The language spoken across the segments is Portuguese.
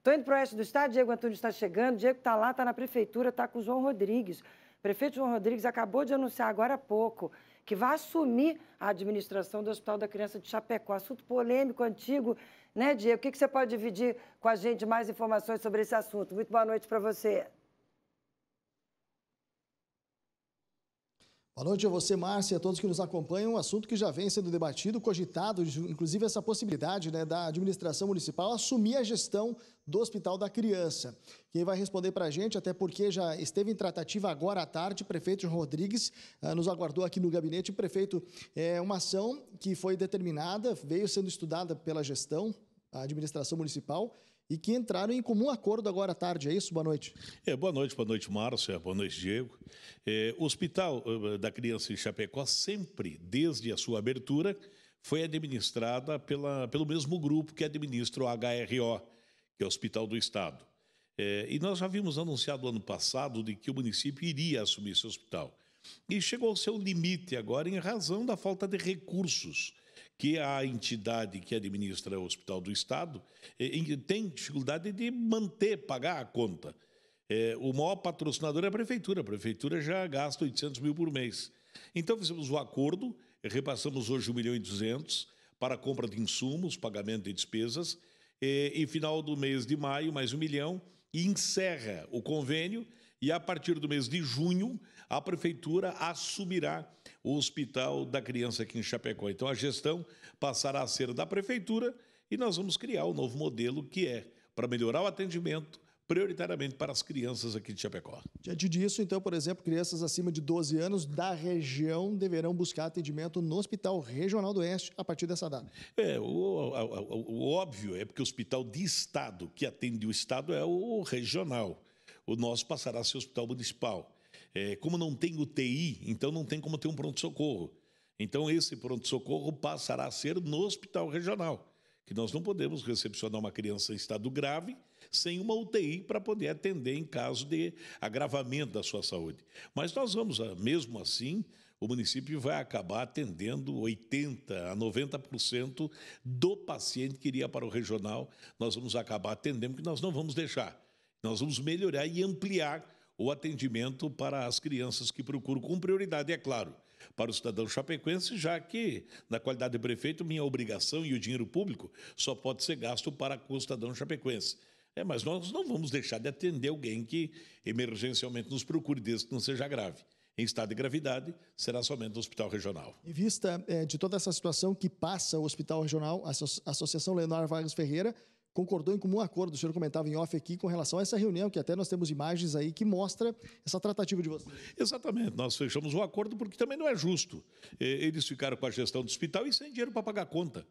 Estou indo para o oeste do estado, Diego Antônio está chegando, Diego está lá, está na prefeitura, está com o João Rodrigues. O prefeito João Rodrigues acabou de anunciar agora há pouco que vai assumir a administração do Hospital da Criança de Chapecó. Assunto polêmico, antigo, né, Diego? O que, que você pode dividir com a gente mais informações sobre esse assunto? Muito boa noite para você. Boa noite a você, Márcia, a todos que nos acompanham. Um assunto que já vem sendo debatido, cogitado, inclusive essa possibilidade né, da administração municipal assumir a gestão do Hospital da Criança. Quem vai responder para a gente, até porque já esteve em tratativa agora à tarde, prefeito João Rodrigues ah, nos aguardou aqui no gabinete. Prefeito, é uma ação que foi determinada, veio sendo estudada pela gestão, a administração municipal e que entraram em comum acordo agora à tarde. É isso? Boa noite. É, boa noite, boa noite, Márcia, boa noite, Diego. É, o Hospital eh, da Criança em Chapecó sempre, desde a sua abertura, foi administrada pela, pelo mesmo grupo que administra o HRO, que é o Hospital do Estado. É, e nós já vimos anunciado ano passado de que o município iria assumir esse hospital. E chegou ao seu limite agora em razão da falta de recursos que a entidade que administra o Hospital do Estado eh, tem dificuldade de manter, pagar a conta. É, o maior patrocinador é a prefeitura. A prefeitura já gasta 800 mil por mês. Então fizemos o um acordo, repassamos hoje 1 milhão e 200 para compra de insumos, pagamento de despesas, é, e, final do mês de maio mais 1 milhão e encerra o convênio e a partir do mês de junho a prefeitura assumirá o Hospital da Criança aqui em Chapecó. Então a gestão passará a ser da prefeitura e nós vamos criar o um novo modelo que é para melhorar o atendimento prioritariamente para as crianças aqui de Chapecó. Diante disso, então, por exemplo, crianças acima de 12 anos da região deverão buscar atendimento no Hospital Regional do Oeste a partir dessa data. É, o, o, o óbvio é porque o hospital de Estado que atende o Estado é o regional. O nosso passará a ser o hospital municipal. É, como não tem UTI, então não tem como ter um pronto-socorro. Então, esse pronto-socorro passará a ser no hospital regional, que nós não podemos recepcionar uma criança em estado grave sem uma UTI para poder atender em caso de agravamento da sua saúde. Mas nós vamos, ah, mesmo assim, o município vai acabar atendendo 80% a 90% do paciente que iria para o regional. Nós vamos acabar atendendo, porque nós não vamos deixar. Nós vamos melhorar e ampliar o atendimento para as crianças que procuram, com prioridade, é claro, para o cidadão chapequense, já que, na qualidade de prefeito, minha obrigação e o dinheiro público só pode ser gasto para o cidadão chapequense. É, mas nós não vamos deixar de atender alguém que emergencialmente nos procure, desde que não seja grave. Em estado de gravidade, será somente o hospital regional. Em vista é, de toda essa situação que passa o hospital regional, a Associação Leonor Vargas Ferreira concordou em comum acordo, o senhor comentava em off aqui, com relação a essa reunião, que até nós temos imagens aí que mostra essa tratativa de vocês. Exatamente, nós fechamos um acordo porque também não é justo. Eh, eles ficaram com a gestão do hospital e sem dinheiro para pagar a conta.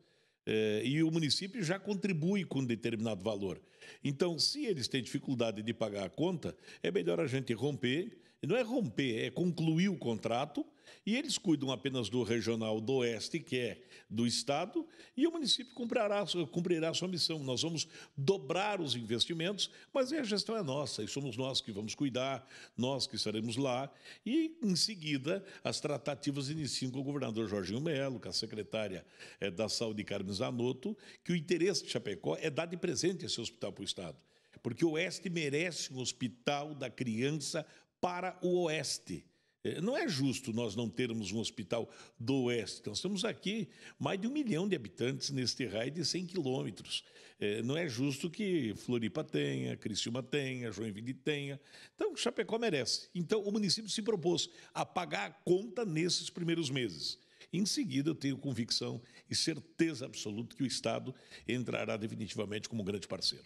É, e o município já contribui com um determinado valor. Então, se eles têm dificuldade de pagar a conta, é melhor a gente romper não é romper, é concluir o contrato, e eles cuidam apenas do regional do oeste, que é do Estado, e o município cumprirá, cumprirá sua missão. Nós vamos dobrar os investimentos, mas a gestão é nossa, e somos nós que vamos cuidar, nós que estaremos lá, e em seguida as tratativas iniciam com o governador Jorginho Melo, com a secretária eh, da Saúde, Carmen Zanotto, que o interesse de Chapecó é dar de presente esse hospital para o Estado porque o Oeste merece um hospital da criança para o oeste. É, não é justo nós não termos um hospital do oeste. Nós temos aqui mais de um milhão de habitantes neste raio de 100 quilômetros. É, não é justo que Floripa tenha, Criciúma tenha, Joinville tenha. Então, Chapecó merece. Então, o município se propôs a pagar a conta nesses primeiros meses. Em seguida, eu tenho convicção e certeza absoluta que o Estado entrará definitivamente como um grande parceiro.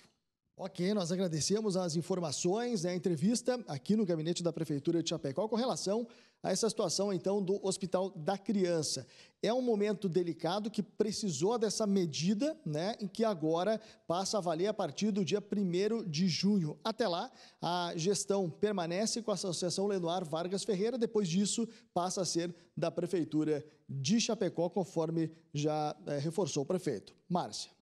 Ok, nós agradecemos as informações, né, a entrevista aqui no gabinete da Prefeitura de Chapecó com relação a essa situação, então, do Hospital da Criança. É um momento delicado que precisou dessa medida, né, em que agora passa a valer a partir do dia 1 de junho. Até lá, a gestão permanece com a Associação Lenoir Vargas Ferreira, depois disso passa a ser da Prefeitura de Chapecó, conforme já é, reforçou o prefeito. Márcia.